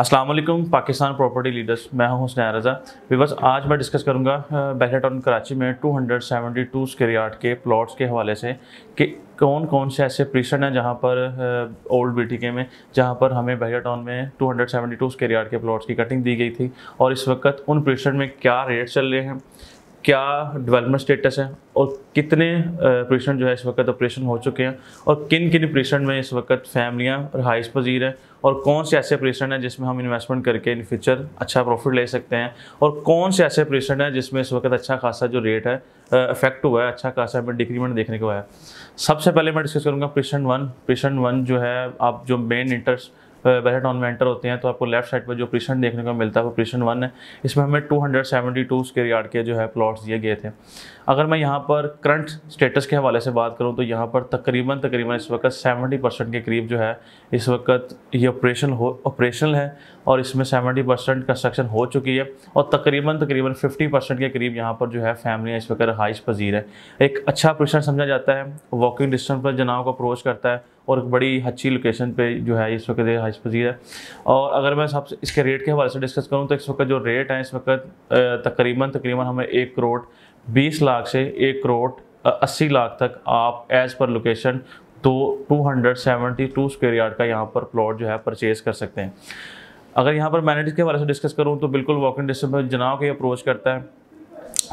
Aslam Pakistan property leaders मैं हूं हुसनैन रज़ा viewers आज मैं डिस्कस करूंगा बहरा टाउन कराची में 272 स्क्वेयर यार्ड के प्लॉट्स के हवाले से कि कौन कौन से ऐसे प्रीसेंट हैं जहां पर ओल्ड बीटीके में जहां पर हमें बहरा टाउन में 272 स्क्वेयर यार्ड के प्लॉट्स की कटिंग दी गई थी और इस वक्त उन प्रीसेंट में क्या रेट चल रहे हैं क्या डेवलपमेंट स्टेटस है और कितने प्रीसेंट जो है इस वक्त ऑपरेशन हो चुके हैं और किन किन प्रीसेंट में इस वक्त फैमिलियाँ रहाइश पजीर है और कौन से ऐसे प्रेशन हैं जिसमें हम इन्वेस्टमेंट करके इन फ्यूचर अच्छा प्रॉफिट ले सकते हैं और कौन से ऐसे प्रेशन हैं जिसमें इस वक्त अच्छा खासा जो रेट है इफेक्ट हुआ है अच्छा खासा हमें डिक्रीमेंट देखने को आया सबसे पहले मैं डिस्कस करूँगा प्रेसेंट वन प्रेसेंट वन जो है आप जो मेन इंटरेस्ट बैलेट ऑन में एंटर होते हैं तो आपको लेफ्ट साइड पर जो प्रीसेंट देखने को मिलता है वो प्रीसेंट वन है इसमें हमें two hundred seventy two square yard के जो है प्लॉट्स दिए गए थे अगर मैं यहाँ पर करंट स्टेटस के हवाले से बात करूँ तो यहाँ पर तकरीबन तकरीबन इस वक्त सेवेंटी परसेंट के करीब जो है इस वक्त ये ऑपरेशन हो ऑपरेशनल है और इसमें सेवेंटी परसेंट कंस्ट्रक्शन हो चुकी है और तकरीबन तकरीबन फिफ्टी परसेंट के करीब यहाँ पर जो है फैमिलियाँ इस वक्त रहाइश पजीर है एक अच्छा प्रश्न समझा जाता है वॉकिंग डिस्टेंस पर जनाव को अप्रोच करता है और एक बड़ी अच्छी लोकेशन पे जो है इस वक्त हाइस पजीर है और अगर मैं सबसे इसके रेट के हवाले से डिस्कस करूँ तो इस वक्त जो रेट है इस वक्त तकरीबन तकरीबन हमें एक करोड़ बीस लाख से एक करोड़ अस्सी लाख तक आप एज़ पर लोकेशन तो 272 स्क्वेयर यार्ड का यहाँ पर प्लॉट जो है परचेज़ कर सकते हैं अगर यहाँ पर मैनेटिक्स के हवाले से डिस्कस करूँ तो बिल्कुल वॉकिंग डिस्टेंस जनाव के अप्रोच करता है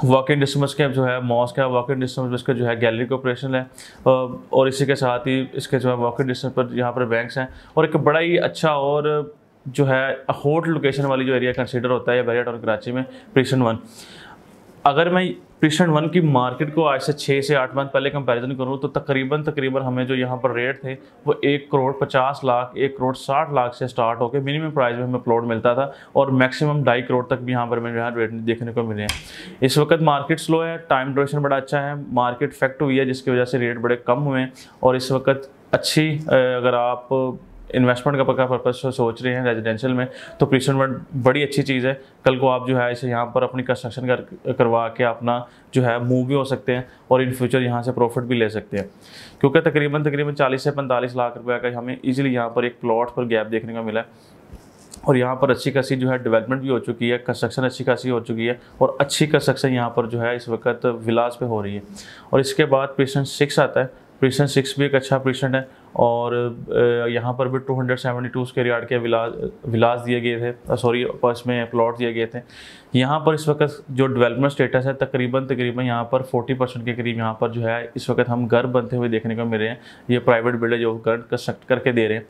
वॉकिंग डिस्टेंस के जो है मॉस्क है वॉकिंग डिस्टेंस इसका जो है गैलरी का ऑपरेशन है और इसी के साथ ही इसके जो है वॉकिंग डिस्टेंस पर यहाँ पर बैंक्स हैं और एक बड़ा ही अच्छा और जो है होट लोकेशन वाली जो एरिया कंसिडर होता है बैरिया टाउन कराची में प्रीशन वन अगर मैं प्रीसेंट वन की मार्केट को आज से छः से आठ मंथ पहले कंपैरिजन करूं तो तकरीबन तकरीबन हमें जो यहाँ पर रेट थे वो एक करोड़ पचास लाख एक करोड़ साठ लाख से स्टार्ट होकर मिनिमम प्राइस में हमें प्लॉट मिलता था और मैक्सिमम ढाई करोड़ तक भी यहाँ पर हमें यहाँ रेट देखने को मिले हैं इस वक्त मार्केट स्लो है टाइम ड्यूरेशन बड़ा अच्छा है मार्केट फैक्ट हुई है जिसकी वजह से रेट बड़े कम हुए हैं और इस वक्त अच्छी अगर आप इन्वेस्टमेंट का पक्का पर्पज सोच रहे हैं रेजिडेंशियल में तो प्रीसेंट बड़ी अच्छी चीज़ है कल को आप जो है इसे यहाँ पर अपनी कंस्ट्रक्शन कर करवा के अपना जो है मूव भी हो सकते हैं और इन फ्यूचर यहाँ से प्रॉफिट भी ले सकते हैं क्योंकि तकरीबन तकरीबन 40 से 45 लाख रुपए का हमें इजीली यहाँ पर एक प्लॉट पर गैप देखने को मिला है और यहाँ पर अच्छी खासी जो है डेवलपमेंट भी हो चुकी है कंस्ट्रक्शन अच्छी खासी हो चुकी है और अच्छी कंस्ट्रक्शन यहाँ पर जो है इस वक्त विलास पे हो रही है और इसके बाद पेशेंट सिक्स आता है प्रीसेंट सिक्स भी एक अच्छा प्रीसेंट है और यहाँ पर भी 272 स्केर यार्ड के विलास विलास दिए गए थे सॉरी पर्स में प्लॉट दिए गए थे यहाँ पर इस वक्त जो डेवलपमेंट स्टेटस है तकरीबन तकरीबन यहाँ पर 40 परसेंट के करीब यहाँ पर जो है इस वक्त हम घर बनते हुए देखने को मिल रहे हैं ये प्राइवेट बिल्डर जो कर कंस्ट्रक्ट करके दे रहे हैं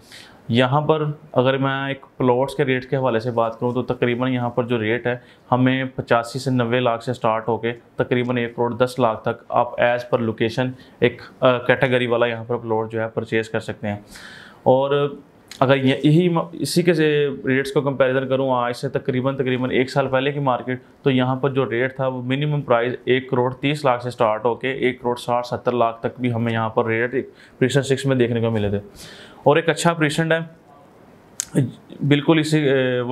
यहाँ पर अगर मैं एक प्लॉट्स के रेट के हवाले से बात करूँ तो तकरीबन यहाँ पर जो रेट है हमें पचासी से नब्बे लाख से स्टार्ट होकर तकरीबन एक करोड़ दस लाख तक आप एज़ पर लोकेशन एक कैटेगरी वाला यहाँ पर प्लॉट जो है परचेज़ कर सकते हैं और अगर यही इसी के से रेट्स को कंपैरिजन करूं आज से तकरीबन तकरीबन एक साल पहले की मार्केट तो यहाँ पर जो रेट था वो मिनिमम प्राइस एक करोड़ तीस लाख से स्टार्ट होकर एक करोड़ साठ सत्तर लाख तक भी हमें यहाँ पर रेट प्रीशन सिक्स में देखने को मिले थे और एक अच्छा पेशेंट है बिल्कुल इसी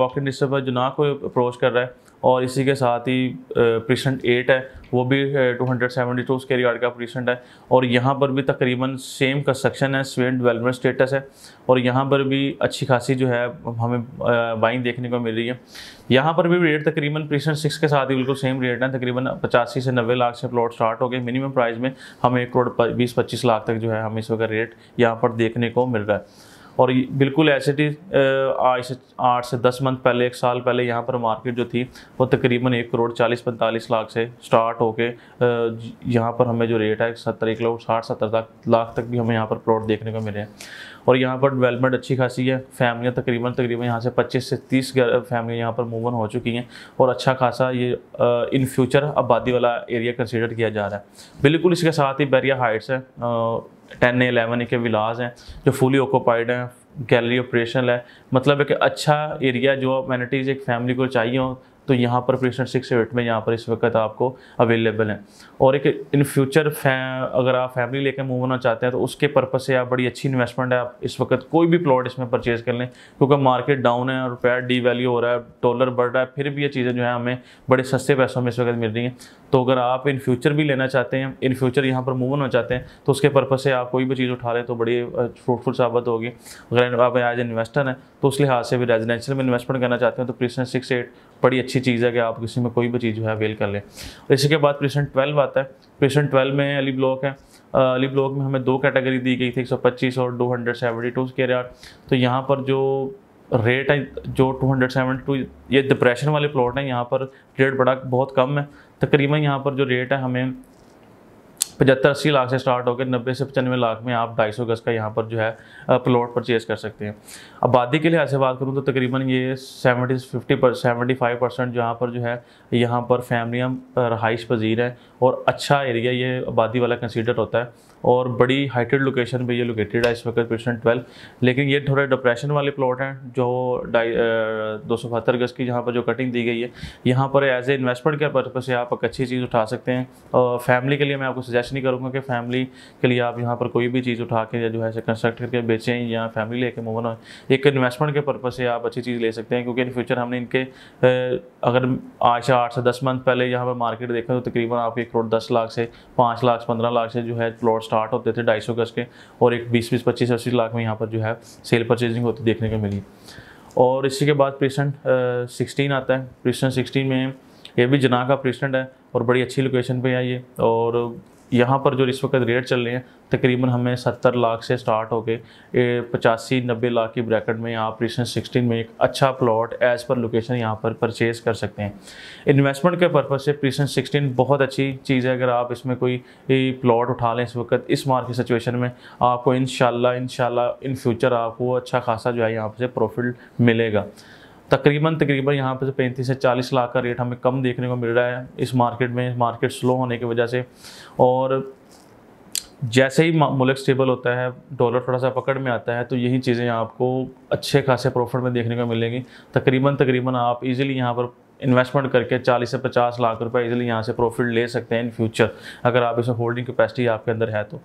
वॉक इन डिस्टर्ब जो ना कोई अप्रोच कर रहा है और इसी के साथ ही प्रीसेंट एट है वो भी टू हंड्रेड सेवेंटी टू उसके का प्रीसेंट है और यहाँ पर भी तकरीबन सेम कंस्ट्रक्शन है सेम डेवलपमेंट स्टेटस है और यहाँ पर भी अच्छी खासी जो है हमें बाइंग देखने को मिल रही है यहाँ पर भी रेट तकरीबन प्रीसेंट सिक्स के साथ ही बिल्कुल सेम रेट है तकरीबन पचासी से नब्बे लाख से प्लॉट स्टार्ट हो गए मिनिमम प्राइस में हमें एक करोड़ बीस पच्चीस लाख तक जो है हमें इस वक्त रेट यहाँ पर देखने को मिल रहा है और बिल्कुल ऐसे थी आज से आठ से दस मंथ पहले एक साल पहले यहाँ पर मार्केट जो थी वो तकरीबन एक करोड़ चालीस पैंतालीस लाख से स्टार्ट होके यहाँ पर हमें जो रेट है सत्तर एक लाख साठ सत्तर लाख तक भी हमें यहाँ पर प्लॉट देखने को मिले हैं और यहाँ पर डेवलपमेंट अच्छी खासी है फैमिलियाँ तकरीबन तकरीबन यहाँ से 25 से 30 फैमिली यहाँ पर मूवन हो चुकी हैं और अच्छा खासा ये इन फ्यूचर आबादी वाला एरिया कंसिडर किया जा रहा है बिल्कुल इसके साथ ही बैरिया हाइट्स है टेन एलेवन के विलाज हैं जो फुली ऑक्यूपाइड हैं गैलरी ऑपरेशनल है मतलब एक अच्छा एरिया जो मैनिटीज़ एक फैमिली को चाहिए हो तो यहाँ पर प्रिपरेशन सिक्स एट में यहाँ पर इस वक्त आपको अवेलेबल है और एक इन फ्यूचर अगर आप फैमिली लेकर मूव होना चाहते हैं तो उसके पर्पज़ से आप बड़ी अच्छी इन्वेस्टमेंट है आप इस वक्त कोई भी प्लॉट इसमें परचेज कर लें क्योंकि मार्केट डाउन है और पैर डी वैल्यू हो रहा है डॉलर बढ़ रहा है फिर भी ये चीज़ें जो है हमें बड़े सस्ते पैसों में इस वक्त मिल रही हैं तो अगर आप इन फ्यूचर भी लेना चाहते हैं इन फ्यूचर यहाँ पर मूव होना चाहते हैं तो उसके पर्पज़ से आप कोई भी चीज़ उठा लें तो बड़ी फ्रूटफुल साबित होगी अगर आप एज इन्वेस्टर हैं तो उस लिहाज से भी रेजिडेंशियल में इन्वेस्टमेंट करना चाहते हैं तो प्रीसेंट सिक्स एट बड़ी अच्छी अच्छी चीज़ है कि आप किसी में कोई भी चीज़ जो है अवेल कर लें इसी के बाद पेशेंट ट्वेल्व आता है पेशेंट ट्वेल्व में अली ब्लॉक है अली ब्लॉक में हमें दो कैटेगरी दी गई थी एक सौ पच्चीस और टू हंड्रेड सेवेंटी टू के रेट तो यहाँ पर जो रेट है जो टू हंड्रेड सेवेंटी टू ये डिप्रेशन वाले प्लॉट हैं यहाँ पर रेट बड़ा बहुत कम है तकरीबन यहाँ पर जो रेट है हमें पचहत्तर अस्सी लाख से स्टार्ट होकर नब्बे से पचानवे लाख में आप ढाई सौ गज़ का यहाँ पर जो है प्लॉट परचेज़ कर सकते हैं आबादी के लिहाज से बात करूँ तो तकरीबन ये सेवेंटी फिफ्टी पर सेवेंटी फाइव परसेंट जहाँ पर जो है यहाँ पर फैमिलियाँ रहाइश पजीर है और अच्छा एरिया ये आबादी वाला कंसिडर होता है और बड़ी हाइटेड लोकेशन पे ये लोकेटेड है इस वक्त पेशेंट ट्वेल्व लेकिन ये थोड़े डिप्रेशन वाले प्लॉट हैं जो डाई दो सौ बहत्तर गज की जहाँ पर जो कटिंग दी गई है यहाँ पर एज ए इन्वेस्टमेंट के पर्पज़ से आप एक अच्छी चीज़ उठा सकते हैं और फैमिली के लिए मैं आपको सजेस्ट नहीं करूँगा कि फैमिली के लिए आप यहाँ पर कोई भी चीज़ उठा के जो है कंस्ट्रक्ट करके बेचें या फैमिली लेके मूवन हो एक इन्वेस्टमेंट के पर्पज़ से आप अच्छी चीज़ ले सकते हैं क्योंकि इन फ्यूचर हमने इनके अगर आज से आठ से दस मंथ पहले यहाँ पर मार्केट देखें तो तकरीबन आपके एक करोड़ दस लाख से पाँच लाख पंद्रह लाख से जो है प्लॉट स्टार्ट होते थे ढाई सौ गज के और एक बीस बीस पच्चीस अस्सी लाख में यहाँ पर जो है सेल परचेजिंग होती देखने को मिली और इसी के बाद प्रेसेंट सिक्सटीन आता है प्रेसेंट सिक्सटीन में ये भी जना का प्रेसेंट है और बड़ी अच्छी लोकेशन पे है ये और यहाँ पर जो इस वक्त रेट चल रहे हैं तकरीबन हमें सत्तर लाख से स्टार्ट गए पचासी नब्बे लाख की ब्रैकेट में आप रिसेंट सिक्सटीन में एक अच्छा प्लॉट एज़ पर लोकेशन यहाँ पर परचेज़ कर सकते हैं इन्वेस्टमेंट के पर्पज़ से प्रीसेंट सिक्सटीन बहुत अच्छी चीज़ है अगर आप इसमें कोई प्लॉट उठा लें इस वक्त इस मार्केट सिचुएशन में आपको इन शाला इन फ्यूचर आपको अच्छा खासा जो है यहाँ से प्रॉफिट मिलेगा तकरीबन तकरीबन यहाँ पर पैंतीस से चालीस लाख का रेट हमें कम देखने को मिल रहा है इस मार्केट में मार्केट स्लो होने की वजह से और जैसे ही मुल्क स्टेबल होता है डॉलर थोड़ा सा पकड़ में आता है तो यही चीज़ें आपको अच्छे खासे प्रॉफिट में देखने को मिलेंगी तकरीबन तकरीबन आप इजीली यहाँ पर इन्वेस्टमेंट करके 40 से 50 लाख रुपए इजीली यहाँ से प्रॉफिट ले सकते हैं इन फ्यूचर अगर आप इसमें होल्डिंग कैपेसिटी आपके अंदर है तो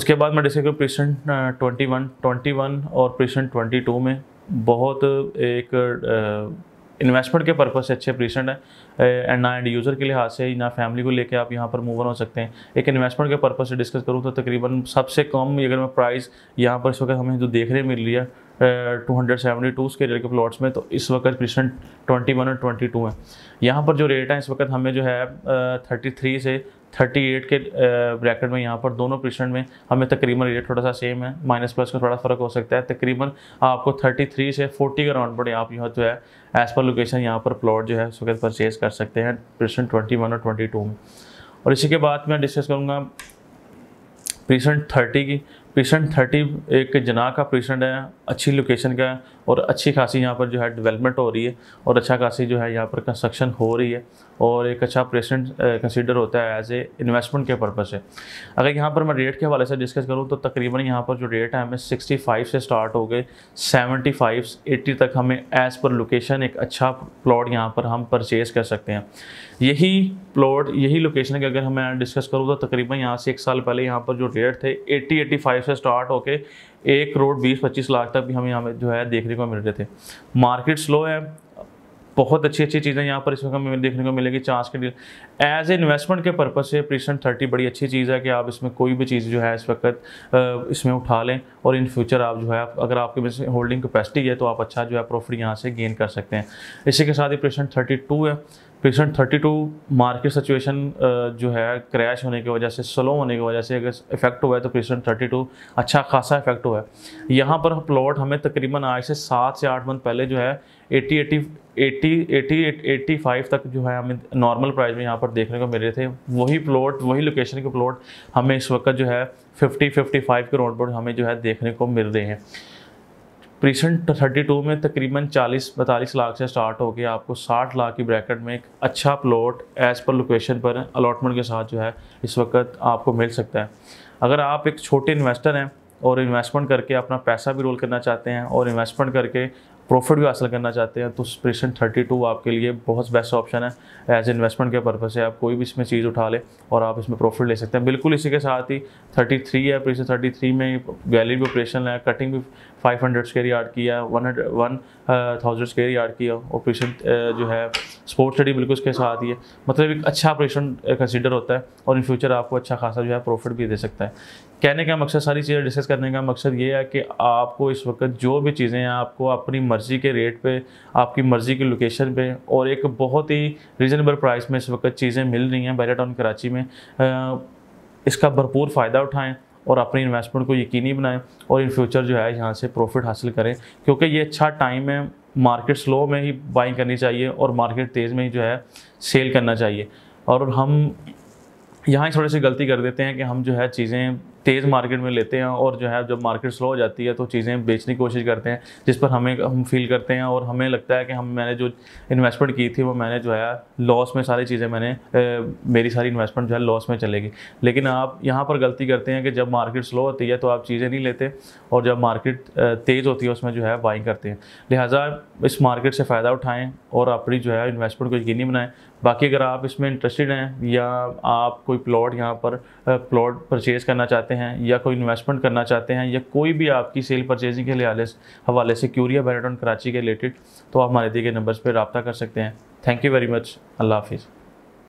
उसके बाद मैं डिस्क्रिप्ट प्रीसेंट ट्वेंटी वन और प्रीसेंट ट्वेंटी में बहुत एक इन्वेस्टमेंट के पर्पज़ से अच्छे प्रीसेंट है एंड ना एंड यूज़र के लिहाज से ना फैमिली को लेके आप यहाँ पर मूव हो सकते हैं एक इन्वेस्टमेंट के पर्पज़ से डिस्कस करूँ तो तकरीबन सबसे कम अगर मैं प्राइस यहाँ पर इस वक्त हमें जो देखने मिल रही है टू हंड्रेड सेवेंटी टू रेल के प्लॉट्स में तो इस वक्त प्रीसेंट ट्वेंटी वन और ट्वेंटी टू है यहाँ पर जो रेट है इस वक्त हमें जो है थर्टी थ्री से 38 के ब्रैकेट में यहाँ पर दोनों पेशेंट में हमें तकरीबन रेट थोड़ा सा सेम है माइनस प्लस का थोड़ा फ़र्क हो सकता है तकरीबन आपको 33 से 40 के राउंड पर आप यहाँ जो है एज़ पर लोकेशन यहाँ पर प्लॉट जो है उस वक्त परचेज कर सकते हैं पेशेंट 21 और 22 में और इसी के बाद मैं डिस्कस करूँगा पेशेंट 30 की पेशेंट थर्टी एक जना का पेशेंट है अच्छी लोकेशन का है और अच्छी खासी यहाँ पर जो है डेवलपमेंट हो रही है और अच्छा खासी जो है यहाँ पर कंस्ट्रक्शन हो रही है और एक अच्छा पेशेंट कंसिडर होता है एज ए इन्वेस्टमेंट के पर्पज़ से अगर यहाँ पर मैं रेट के हवाले से डिस्कस करूँ तो तकरीबन यहाँ पर जो रेट है हमें सिक्सटी फाइव से स्टार्ट हो गए सेवेंटी फाइव एट्टी तक हमें एज़ पर लोकेशन एक अच्छा प्लॉट यहाँ पर हम परचेज़ कर सकते हैं यही प्लॉट यही लोकेशन की अगर हमें डिस्कस करूँ तो तकरीबन यहाँ से एक साल पहले यहाँ पर जो रेट थे एट्टी एट्टी फाइव से स्टार्ट होकर एक करोड़ बीस पच्चीस लाख तक भी हमें यहाँ जो है देखने को मिल रहे थे मार्केट स्लो है बहुत अच्छी अच्छी चीज़ें यहाँ पर इसमें हमें देखने को मिलेगी चांस के डील एज ए इन्वेस्टमेंट के पर्पज़ से प्रीसेंट थर्टी बड़ी अच्छी चीज़ है कि आप इसमें कोई भी चीज़ जो है इस वक्त इसमें उठा लें और इन फ्यूचर आप जो है अगर आपके पास होल्डिंग कैपेसिटी है तो आप अच्छा जो है प्रॉफिट यहाँ से गेन कर सकते हैं इसी के साथ ही प्रीसेंट थर्टी है precinct thirty two market situation जो है क्रैश होने की वजह से स्लो होने की वजह से अगर इफेक्ट हुआ है तो पेशेंट थर्टी टू अच्छा खासा इफेक्ट हुआ है यहाँ पर प्लॉट हमें तकरीबन आज से सात से आठ मंथ पहले जो है eighty eighty eighty eighty eighty five तक जो है हमें नॉर्मल प्राइस में यहाँ पर देखने को मिल रहे थे वही प्लॉट वही लोकेशन के प्लॉट हमें इस वक्त जो है फिफ्टी फिफ्टी फाइव के रोड पर हमें जो है देखने को मिल रहे हैं प्रीसेंट टू में तकरीबन चालीस पैंतालीस लाख से स्टार्ट हो गया आपको साठ लाख की ब्रैकेट में एक अच्छा प्लॉट एज़ पर लोकेशन पर अलॉटमेंट के साथ जो है इस वक्त आपको मिल सकता है अगर आप एक छोटे इन्वेस्टर हैं और इन्वेस्टमेंट करके अपना पैसा भी रोल करना चाहते हैं और इन्वेस्टमेंट करके प्रॉफिट भी हासिल करना चाहते हैं तो स्प्रेशन थर्टी टू आपके लिए बहुत बेस्ट ऑप्शन है एज इन्वेस्टमेंट के पर्पज से आप कोई भी इसमें चीज़ उठा ले और आप इसमें प्रॉफिट ले सकते हैं बिल्कुल इसी के साथ ही थर्टी थ्री है प्रेशन थर्टी थ्री में गैलरी भी ऑपरेशन है कटिंग भी फाइव हंड्रेड स्केयर यार्ड की है one hundred one thousand square yard की है ऑपरेशन uh, जो है स्पोर्ट्स स्टडी बिल्कुल इसके साथ ही है मतलब एक अच्छा ऑपरेशन कंसिडर होता है और इन फ्यूचर आपको अच्छा खासा जो है प्रॉफिट भी दे सकता है कहने का मकसद सारी चीज़ें डिस्कस करने का मकसद ये है कि आपको इस वक्त जो भी चीज़ें हैं आपको अपनी मर्ज़ी के रेट पे आपकी मर्ज़ी की लोकेशन पे और एक बहुत ही रिजनेबल प्राइस में इस वक्त चीज़ें मिल रही हैं बैरा टाउन कराची में इसका भरपूर फ़ायदा उठाएँ और अपनी इन्वेस्टमेंट को यकीनी बनाएं और इन फ्यूचर जो है यहाँ से प्रॉफिट हासिल करें क्योंकि ये अच्छा टाइम है मार्केट स्लो में ही बाइंग करनी चाहिए और मार्केट तेज़ में ही जो है सेल करना चाहिए और हम यहाँ थोड़ी सी गलती कर देते हैं कि हम जो है चीज़ें तेज़ मार्केट में लेते हैं और जो है जब मार्केट स्लो हो जाती है तो चीज़ें बेचने की कोशिश करते हैं जिस पर हमें हम फील करते हैं और हमें लगता है कि हम मैंने जो इन्वेस्टमेंट की थी वो मैंने जो है लॉस में सारी चीज़ें मैंने ए, मेरी सारी इन्वेस्टमेंट जो है लॉस में चलेगी लेकिन आप यहाँ पर गलती करते हैं कि जब मार्केट स्लो होती है तो आप चीज़ें नहीं लेते और जब मार्केट तेज़ होती है उसमें जो है बाइंग करते हैं लिहाजा इस मार्केट से फ़ायदा उठाएँ और अपनी जो है इन्वेस्टमेंट को यकीनी बनाएँ बाकी अगर आप इसमें इंटरेस्टेड हैं या आप कोई प्लॉट यहाँ पर प्लॉट परचेज़ करना चाहते हैं हैं या कोई इन्वेस्टमेंट करना चाहते हैं या कोई भी आपकी सेल परचेजिंग के हवाले हवाले से क्यूरिया बैरेटॉन कराची के रिलेटेड तो आप हमारे दिए गए नंबर्स पर रबता कर सकते हैं थैंक यू वेरी मच अल्लाह हाफिज़